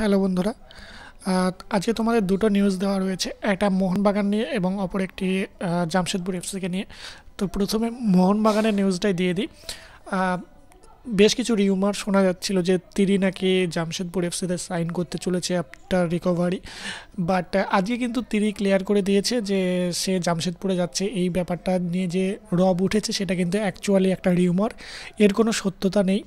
hello বন্ধুরা আজকে তোমাদের দুটো নিউজ দেওয়া রয়েছে একটা মোহনবাগান নিয়ে এবং অপর একটি জামশেদপুর এফসিকে নিয়ে তো প্রথমে মোহনবাগানের নিউজটাই দিয়ে দিই বেশ কিছু রিউমার শোনা যাচ্ছিল যে তিরি নাকি জামশেদপুর এফসিতে সাইন করতে চলেছে আফটার রিকভারি বাট আজকে কিন্তু তিরি ক্লিয়ার করে দিয়েছে যে সে জামশেদপুরে যাচ্ছে এই ব্যাপারটা নিয়ে যে রব উঠেছে সেটা কিন্তু অ্যাকচুয়ালি একটা রিউমার এর কোনো সত্যতা নেই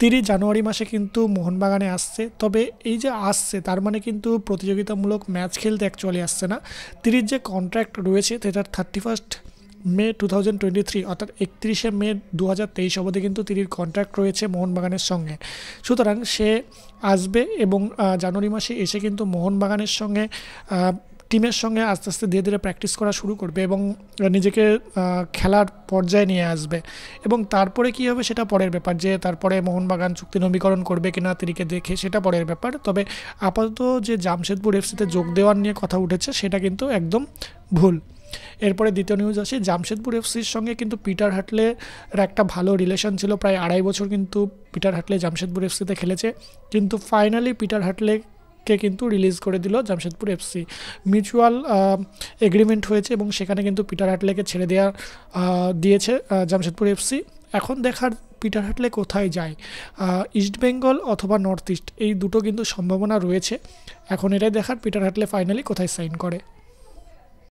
তিনি জানুয়ারি মাসে কিন্তু মোহনবাগানে আসছে তবে এই যে আসছে তার মানে কিন্তু প্রতিযোগিতামূলক ম্যাচ খেলতে অ্যাকচুয়ালি আসছে না তিরির যে কন্ট্রাক্ট রয়েছে সেটার thirty first May two thousand twenty three অর্থাৎ একত্রিশে মে দু হাজার তেইশ অবধি কিন্তু তিনির কন্ট্রাক্ট রয়েছে মোহনবাগানের সঙ্গে সুতরাং সে আসবে এবং জানুয়ারি মাসে এসে কিন্তু মোহনবাগানের সঙ্গে টিমের সঙ্গে আস্তে আস্তে ধীরে ধীরে প্র্যাকটিস করা শুরু করবে এবং নিজেকে খেলার পর্যায়ে নিয়ে আসবে এবং তারপরে কি হবে সেটা পরের ব্যাপার যে তারপরে মোহনবাগান চুক্তি নবীকরণ করবে কিনা তিনিকে দেখে সেটা পরের ব্যাপার তবে আপাতত যে জামশেদপুর এফসিতে যোগ দেওয়ার নিয়ে কথা উঠেছে সেটা কিন্তু একদম ভুল এরপরে দ্বিতীয় নিউজ আসে জামশেদপুর এফসির সঙ্গে কিন্তু পিটার হাটলের একটা ভালো রিলেশন ছিল প্রায় আড়াই বছর কিন্তু পিটার হাটলে জামশেদপুর এফসিতে খেলেছে কিন্তু ফাইনালি পিটার হাটলে কে কিন্তু রিলিজ করে দিল জামশেদপুর এফসি মিউচুয়াল এগ্রিমেন্ট হয়েছে এবং সেখানে কিন্তু পিটার হাটলেকে ছেড়ে দেওয়া দিয়েছে জামশেদপুর এফসি এখন দেখার পিটার হাটলে কোথায় যায় ইস্ট বেঙ্গল অথবা নর্থ ইস্ট এই দুটো কিন্তু সম্ভাবনা রয়েছে এখন এটাই দেখার পিটার হাটলে ফাইনালি কোথায় সাইন করে